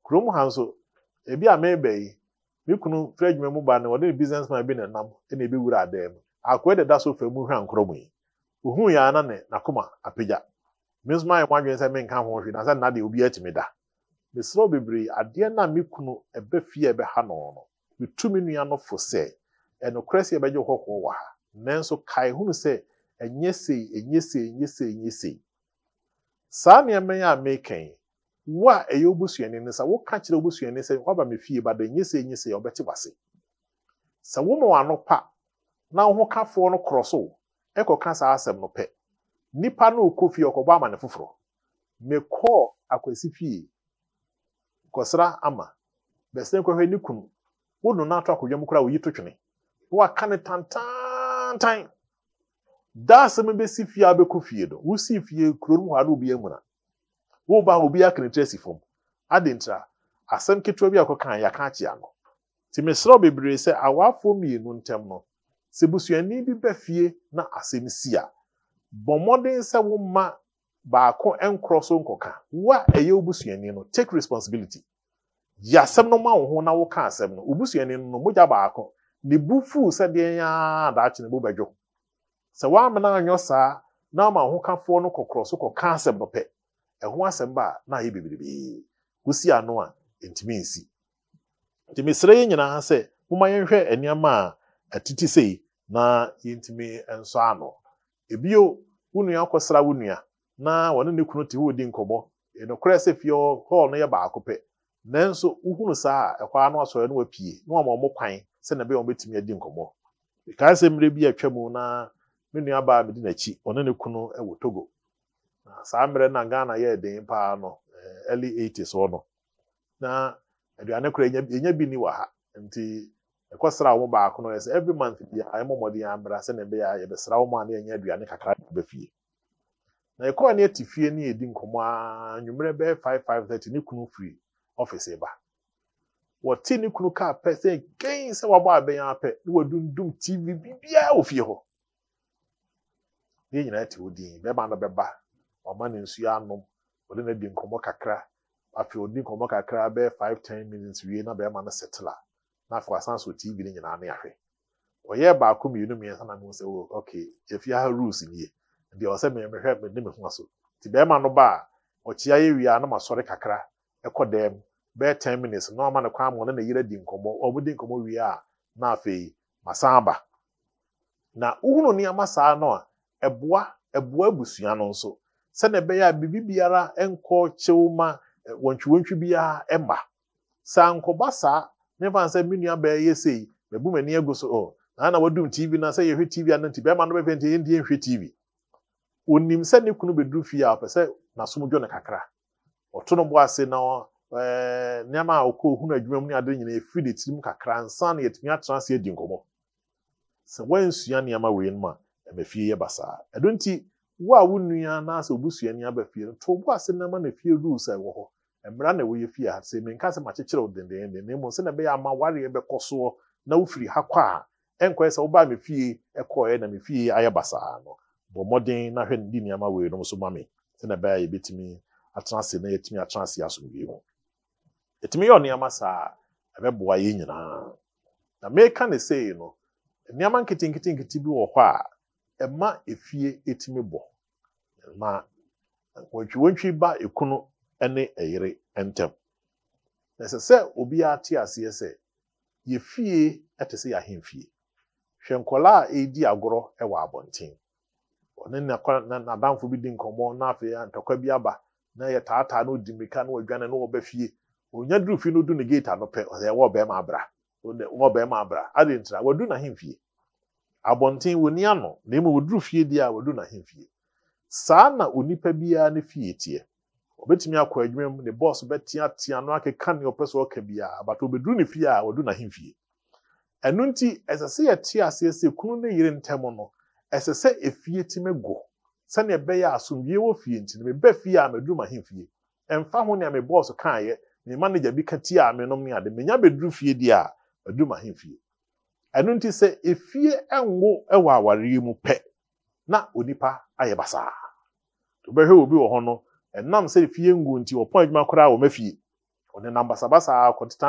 kurom ha nso ebi a mɛɛbɛ yi me kunu fred me mu ba ne ɔde ne business man bi ne nam ɛna ebi wura adan mu akoa deda so fam hwɛ nkorɔ mu yi ohun yɛ ana ne n'akoma apagya me nso mayɛ sɛ me ho hwee na sɛ nna deɛ obi atumi da mesrɛ bebree adeɛ na a me kunu ɛbɛ fie ɛbɛha no no metu me nua no fo sɛ ɛnokorɛ sɛ yɛbɛgye hɔhoɔ wɔ ha nanso kae hunu sɛ ɛnyɛ sei ɛnyɛ sei ɛnyɛ sei ɛnyɛ sei saa nneɛma yi a meka yi wo a ɛyɛ obusuani no sa woka kyerɛ obusuani sɛ waba me fie ba da nyesie nyesie nye sɛ ɔbɛte wase sɛ woma wano pa na wo ho kafoɔ no korɔ so ɛkɔka saa asɛm no pɛ nipa no okɔ fie ɔkɔbɔ ama ne foforɔ mekɔɔ akwasi fie kɔsra ama bɛsɛn kɔhwɛ ne kunu wonu no ato akɔdwam koraa oyi to twene na waka ne tantantan daa asɛm bɛsi fie a bɛkɔ fie no wosi fie kuro no mu hɔ a na obi amuna woba obi akenetwa asi fam adɛntra asɛm ketewa bi a kɔka yɛ aka akyea no nti mesrɛ bebree sɛ awaafo mmienu ntɛm no sɛ busuani bi bɛ fie na asɛm si a bɔ mmɔden sɛ wo baako nkorɔ so nkɔka wo a ɛyɛ wo busuani no take responsibility yi asɛm no ma wo ho na woka asɛm no obusuani no no mogya baako ne bu fuu sɛ deɛ yaa daakye ne bo bɛdwo sɛ woamena anyɛ saa na ama wo ho kafoɔ no kɔkorɔ so kɔka asɛm no pɛ ɛho asɛm ba a na ayɛ bebree kosi ano a ntumi nsi nti mesrɛ yɛ nyinaa sɛ moma yɛnhwɛ nneɛma a ɛtete sei na yɛntumi nso ano ebio wo nua akɔsra wo nua na wɔne ne kunu te hɔ di nkɔmmɔ nokorɛ sɛ fie hɔl no yɛ baako pɛ nanso wohunu saa a ɛhɔ ano asɔre no wapie na wɔma ɔmo kwan sɛ na bɛyɛ wɔbɛtumi adi nkɔmmɔ kae sɛ mmerɛ bi atwa mu na me nua baa medi n'akyi ɔne ne kunu wɔ togo saa mmerɛ na ghana yɛ den paa no eh, early 80s hɔ no na aduane kora ɛnya bi ni wɔ ha nti ɛkɔsra wo baako no every month ayɛ ɛbɛyɛ a yɛbɛsra wo ma na yɛnya aduane kakra ba fie na yɛkɔɔ ne ɛte fie ne a nwummerɛ bɛyɛ 5530 ne kunu firi wɔte ne kunu kaa pɛ sɛ sɛ wabɔ abɛn apɛ na wadundum tv wɔ fie hɔ ne nyinaa te din no bɛba ɔma na nsuo anom na-edi nkɔmɔ kakra afei nkɔmɔ kakra ten wie na bɛrima no settle na afei wasan so tv no nyinaa ne ɔyɛ baako mmienu mmiɛnsa na mo sɛ o efi ha rules nie deɛ ɔsɛ so bɛrima no ɔkyea yɛ wie na kakra ɛkɔ dɛm bɛyɛ ten na ɔma ne kwan mu na yere di nkɔmɔ ɔmo di nkɔmɔ wie a na afei ma aba na nneɛma saa nso na ɛbɛyɛ a biribi biara nkɔ kyew ma eh, wɔntwiwɔntwi biara ɛma saa nkɔba saa ne fa sɛ me nua bɛɛ yɛ sei mabu m'ani so oh, na na wadum tv na sɛ yɛhwɛ tv ano nti a no bɛfɛ nti yɛn tv onim sɛ ne kunu bɛduru fie a ɔpɛ sɛ n'asom kakra ɔto no bo ase na ɛɛ eh, nneɛma a ɔkɔ ohun adwuma mu ne ade nyinaa efiri ne tirim kakra nsa na yɛtumi atena ase adi nkɔmɔ sɛ wɔnsua nneɛma wei no ɛmɛ fie yɛ basaa wo a na nua anaasɛ obusuani aba fie no na ma na fie rules a ɛwɔ hɔ mmara na wɔyɛ fie ha sɛ menka sɛ makyekyerɛ wo dendenden na mmom sɛ na ɛbɛyɛ ama wareɛ bɛkɔ soɔ na wofiri ha kɔ a ɛnkɔɛ sɛ wobaa me fie ɛkɔɔɛ na me fie ayɛ basaa no na ahwɛ di nneɛma wei nom so ma me sɛ na ɛbɛyɛ a yɛbɛtumi atena ase na yɛtumi atena ase asomdwe ho na meka ne sei no nneɛma nketenkete nkete bi wɔ hɔ a ɛma efie na wɔntwiwɔntwi ba ekunu ne ɛyere ntam na ɛsɛ sɛ obiara te aseɛ sɛ yɛfie te sɛ yɛahemfie hwɛ nkɔlaa a edi agorɔ ɛwɔ abɔnten ɔne na n'adamfo bi di nkɔmɔ na afei ntɔkwa bi aba na yɛ taataa na odi mirika na wadwane na wɔbɛ fie onya duru fie no du ne gate ano pɛ ɔsɛ ɛwɔ bɛrima abra ɔwɔ bɛrima abra adi ntira wadu n'ahemfie abɔnten wɔ ni ano na emu wɔduru fie di a wadu n'ahemfie saa na onipa biara ne fie teɛ obetumi akɔ adwuma mu ne bɔs bɛteatea no akeka ne ɔpɛ so ɔka biara abata obeduru ne fie a wɔdu n'ahemfie ɛno nti ɛsɛ sɛ yɛte aseɛ sɛ kunu ne yere ntɛm no ɛsɛ sɛ efie timi go sɛnea ɛbɛyɛ asomdwie wɔ fie nti no mebɛ fie a meduru m'ahemfie ɛmfa ho nea me bɔs kaayɛ ne manager bi ka ti a menom ne ade menya beduru fie deɛ a meduru m'ahemfie ɛno nti sɛ efie ɛnwo ɛwɔ aware mu pɛ na onipa ayɛ basaa wobɛhwɛ obi wɔ hɔ no ɛnam sɛ fie ngu nti wɔpɔn adwuma koraa wɔ ɔne nam basabasa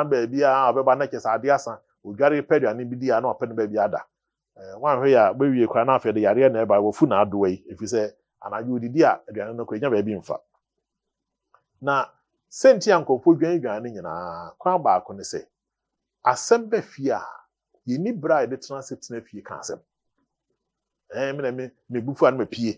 baabi a ɔbɛba na kyɛ asa odware pɛ di a na wapɛ no baabi ada wanhwɛ yɛ a bɛwie koraa na afei de yareɛ na ɛba wɔfu na adoa yi ɛfiri sɛ anadwo odidi a aduane no kɔ ɛnya baabi mfa na sɛnti a nkurɔfoɔ dwan dwan no nyinaa kwan baako ne sɛ asɛm bɛ fie a yɛni a yɛde tena tena fie ka asɛm ɛn mi na mi mi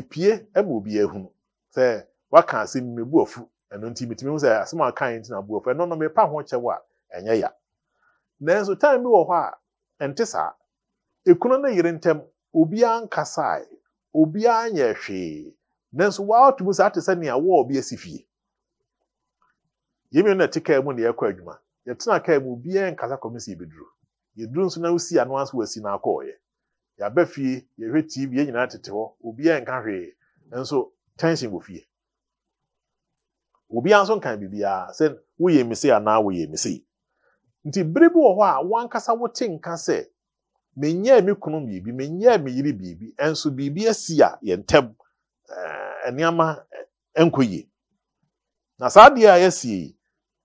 epie ma obi ehunu sị waka asɛm mmebu afu ɛno nti mitumi hu sɛ asɛm a kan nti na abu afu ɛno no mepa ho kyɛw a ɛnyɛ ya nanso time bi wɔ hɔ a ɛnte saa ekunu ne yere ntɛm obiara nkasae obiara nyɛ hwee nanso wɔatumi saa te sɛ nea wɔɔ bi esi fie yɛmi na ɛte kaa mu na yɛkɔ adwuma yɛtena kaa mu obiara nkasa kɔmi si ebiduro yɛduru nso na osi ano aso wasi na akɔɔyɛ yɛaba fie yɛhwɛ tv yɛn nyinaa tete hɔ obiara nka hwee nso tension wɔ fie obiara nso nka biribiara sɛ woyɛ mesei anaa woyɛ mesei nti bere bi wɔ hɔ a wankasa wote nka sɛ menyɛɛ me kunu biribi menyɛɛ me yiri biribi nso biribi asi a yɛn ntɛm ɛɛ eh, nneɛma eh, nkɔ yie na saa adeɛ a yɛsi yi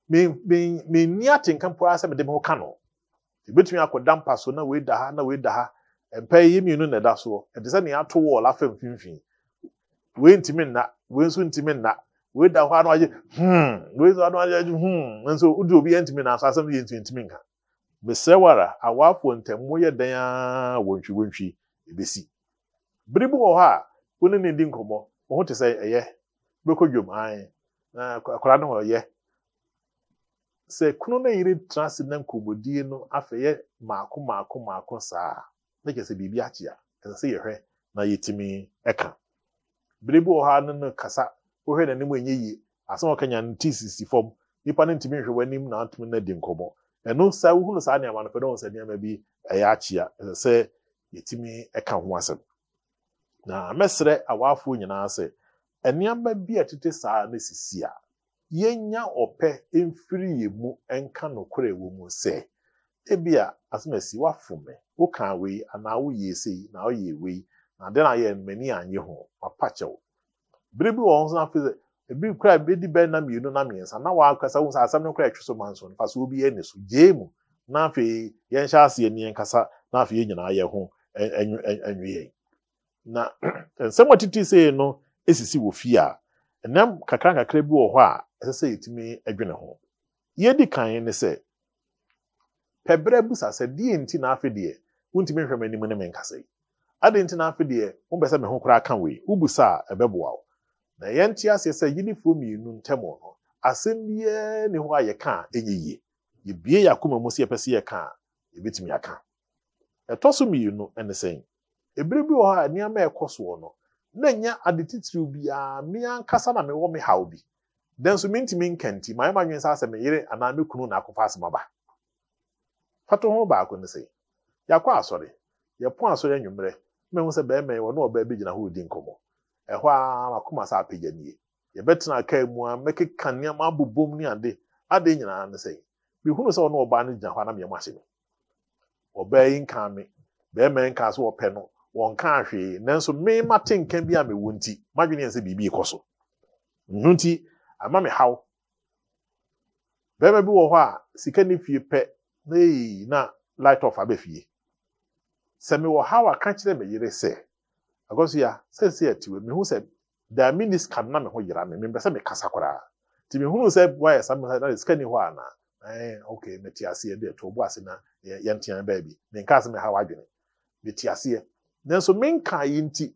me me me nni atenka mpo ara sɛ mede me ho ka no ebetumi akɔda mpa so na wei da ha na wei da ha. Mpa yi mmienu na ɛda soɔ ɛte sɛ nea ato wɔɔl afa mfimfini wei ntumi nna wei nso ntumi nna wei da hɔ ano agye hmm wei nso ano agye hmm nso wodi obi yɛ ntumi na aso asɛm yɛ ntumi ntumi nka mesɛwara awaafo ntɛmo yɛ dan ntwi wɔntwi ntwi, ebesi bere bi wɔ hɔ a wɔn ne di nkɔmɔ wɔn ho te sɛ ɛyɛ bɛkɔ dwom an na akwadaa no hɔ yɛ sɛ kunu na yiri tena se na nkɔmɔdie no afɛ yɛ maako maako maako saa. na kyɛ sɛ biribi akye a ɛsɛ sɛ yɛhwɛ na yɛtumi ka bere bi wɔ ha no no kasa wohwɛ n'anim ɛnyɛ yie asɛm a ɔkanya no ti sisi fam nipa no ntumi nhwɛ w'anim na ntumi na di nkɔmɔ. ɛno saa wohunu saa nneɛma no pɛ dɛ sɛ nneɛma bi ɛyɛ akye a ɛsɛ sɛ yɛtumi ka ho asɛm na mɛsrɛ awaafoɔ nyinaa sɛ nneɛma bi a tete saa no sisi a yɛnya ɔpɛ mfiri yɛn mu nka nokorɛ wɔ mu sɛ ebia asɛm asi wafo me wei anaa woyɛ na woyɛ wei na ade na yɛ mmani anye ho wapakyɛ wo bere bi wɔ ho so na afei ebi kura bedi bɛn na mmienu na mmiɛnsa na wakasa wo sɛ asɛm no kura ɛtwe so ma nso no so obi ani so gyee mu na afei yɛnhyɛ aseɛ ne yɛnkasa na afei yɛn nyinaa yɛ ho ɛnwe yɛn na nsɛm a titi sei no esisi wɔ fie a nnam kakra kakra bi wɔ hɔ a ɛsɛ sɛ yɛtumi adwene ho yɛdi kan ne sɛ pɛbrɛ busa sɛ deɛ nti na afe deɛ wontumi nhwɛ m'anim ne menkasa yi ade nti na afe deɛ wobɛ sɛ me koraa ka wei wobusa a ɛbɛboa wo na yɛnte aseɛ sɛ yinifoɔ mmienu ntam no asɛm biara ne hɔ a yɛka a ɛnyɛ yie yɛbue yɛ akoma mu sɛ yɛpɛ sɛ yɛka a yɛbɛtumi aka ɛtɔ so mmienu ne sɛn ebere bi wɔ hɔ a nneɛma ɛkɔ soɔ no na nya ade titiriw biara me ankasa na mewɔ me haw bi dɛnso mentumi nkɛnti mayɛma nwen sɛ asɛ me yere anaa me kunu na akɔfa asɛm aba fatoho baako ne sɛ yɛakɔ asɔre yɛpo asɔre anwummerɛ mmehu sɛ bɛrima yi wɔne ɔbaa bi gyina hɔ redi nkɔmmɔ ɛhɔ a makoma sɛ apagya nie yɛbɛtena kaa mu a mɛkeka nneɛma abobom ne ade ade nyinaa ne mehunu sɛ ɔne ɔbaa no gyina hɔ na ahye me ɔbaa yi nka me bɛrima yi nka so wɔpɛ no wɔnka nanso me mate nka bi a mewo nti madwene sɛ biribi kɔ so nti ama me haw bɛrima bi wɔ hɔ a sika ne na na light off abɛfie sɛ mewɔ ha waka kyerɛ me yere sɛ Agosi ya sɛnsɛ yɛ tiwɛ mehu sɛ daa mini scan na me ho yira me mempɛ sɛ mekasa koraa nti mehunu sɛ woayɛ sa mesa na sika ni hɔ anaa ɛn ok mete aseɛ de o bu ase na yɛntean baabi menka ase me ha wadwene mete aseɛ nanso menka yi nti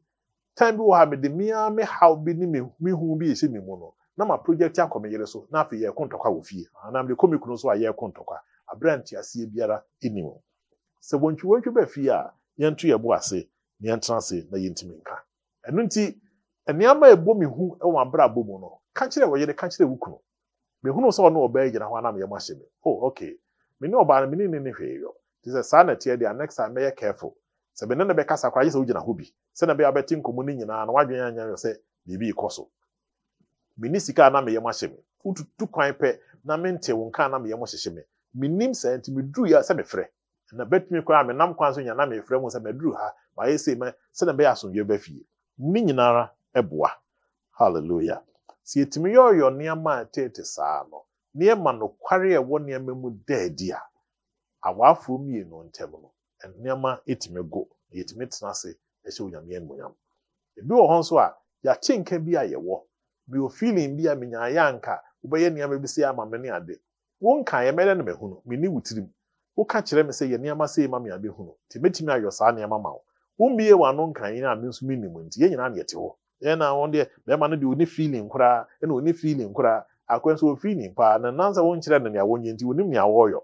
time bi wɔ ha mede mea me haw bi ne mehu bi ɛhyɛ me mu no na ma project akɔ me yere so na afei ɛkɔ ntɔkwa wɔ fie anaa mede kɔ kunu so a yɛko ntɔkwa aberante aseɛ biara ni wɔn sɛ wɔntwi wɔntwi bɛ fie a yɛnto yɛ bo ase na yɛntena ase na yɛntumi nka ɛno nti nneɛma a ɛbɔ me hu wɔ abrabɔ mu no ka kyerɛ wɔyere ka kyerɛ wo kunu mehunu sɛ ɔno ɔbaa gyina hɔ anam yɛm ahyɛ me oh okay me ne ɔbaa no me ne ne ne hwee yɔ te sɛ saa na deɛ next time mɛyɛ careful sɛ me ne ne bɛkasa koraa gye sɛ wogyina hɔ bi sɛ na bɛyɛ abɛte nkɔmmɔ no nyinaa na wadwene anya yɛ sɛ biribi kɔ so me ne sika a na meyɛm ahyɛ me wotutu kwan pɛ na mente wo nka a na meyɛm hyehyɛ me menim sɛ nti meduru yɛ sɛ mefrɛ na bɛtumi koraa menam kwan so nyana mefrɛ mu sɛ meduru ha mayɛ sei ma sɛne bɛyɛ asomdwe ba fie ne nyinara ɛboa halleluya sɛ yɛtumi yɛɔyɔ nneɛma a ɛtete saa no nneɛma nokware a ɛwɔ nneɛma mu daadi a awaafoɔ mmienu ntɛm no nneɛma ɛtumi go na yɛtumi tena ase ɛhyɛ onyame animonyam ebi wɔ hɔ nso a yɛakye nka bi a yɛwɔ mewɔ feeling bi a menyaayɛ anka wobɛyɛ nneɛma bi si ama me ne ade wonka yɛ mɛdɛ no mɛhunu mene wo tirim woka kyerɛ me sɛ yɛ nneɛma sɛ ma me abɛhunu nti mɛtumi ayɔ saa nneɛma ma wo wombie w'ano nka no na me nso menim nti ya nyinaa na yɛte hɔ ɛna wɔn deɛ bɛrima no deɛ ɔne feeling koraa ɛna ɔne feeling koraa akɔyɛ nso feeling paa na nansa wɔnkyerɛ no nea wɔnyɛ nti wɔnim nea wɔyɔ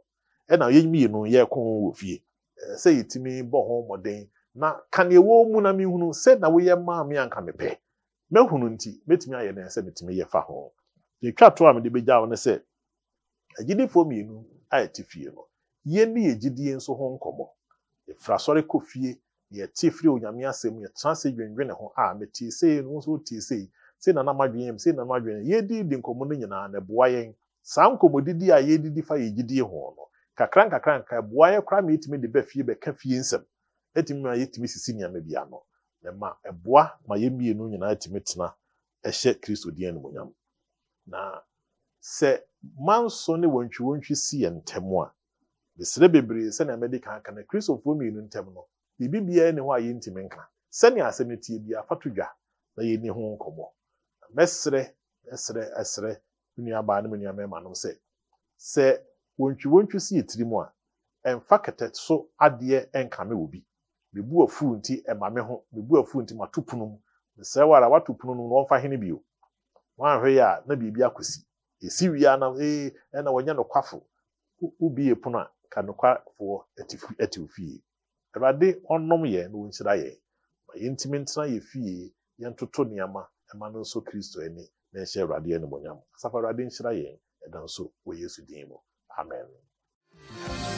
ɛna yɛn mmienu yɛkɔ wɔ fie sɛ bɔ ho na kaneɛ wɔ mu na sɛ na woyɛ maa me anka mepɛ mɛhunu nti mɛtumi ayɛ no sɛ metumi yɛ fa ho yɛtwa to a bɛgya agyidifoɔ mmienu a ɛte fie no yɛn ne yɛgyidie nso ho nkɔmɔ yɛfiri asɔre kɔ fie na yɛte firi onyame asɛm yɛtena se dwendwene ho a metie sei no nso tie sei sei na nam adwene sei na nam adwene yɛdi di nkɔmmɔ no nyinaa na ɛboa yɛn saa didi a yɛdidi fa yɛgyidie ho no kakra nkakra nka ɛboa yɛ koraa ma yɛtumi de bɛ fie bɛka fie nsɛm etimi ma yɛtumi sisi nneɛma bi ano na ma ɛboa ma yɛ mmienu nyinaa tumi tena ɛhyɛ kristu diɛ no mu na sɛ manso ne wɔntwiwɔntwi si yɛ ntɛm a mesrɛ bebree sɛnea mɛde ka aka no kristofoɔ mmienu ntɛm no biribi biara ne hɔ a yɛntumi nka sɛnea asɛm no tie bia fa to dwa na yɛnni ho nkɔmmɔ mɛsrɛ ɛsrɛ ɛsrɛ nnuabaa ne mu nuamɛma nom sɛ sɛ wɔntwiwɔntwi si yɛ tirim a ɛmfa kɛtɛ so adeɛ ɛnkame wɔ bi mebu afuo nti ɛma me ho mebu afuo nti mato punu mu mesrɛ wɔ ara wato punu no na ɔmfa hene bio wɔanhwɛ yɛ a na biribi akɔsi esi wie anam ee eh, ɛna wɔnyɛ nokwafo ubi yɛ pono a ka nokwafoɔ ɛte fie awurade ɔnom yɛn na wɔnhyira yɛn ma yɛntumi ntena yɛ fie yɛntoto nneɛma ɛma no nso kristo ani na ɛhyɛ awurade animonyam asafo awurade nhyira yɛn ɛda nso wɔ yesu din mu amen.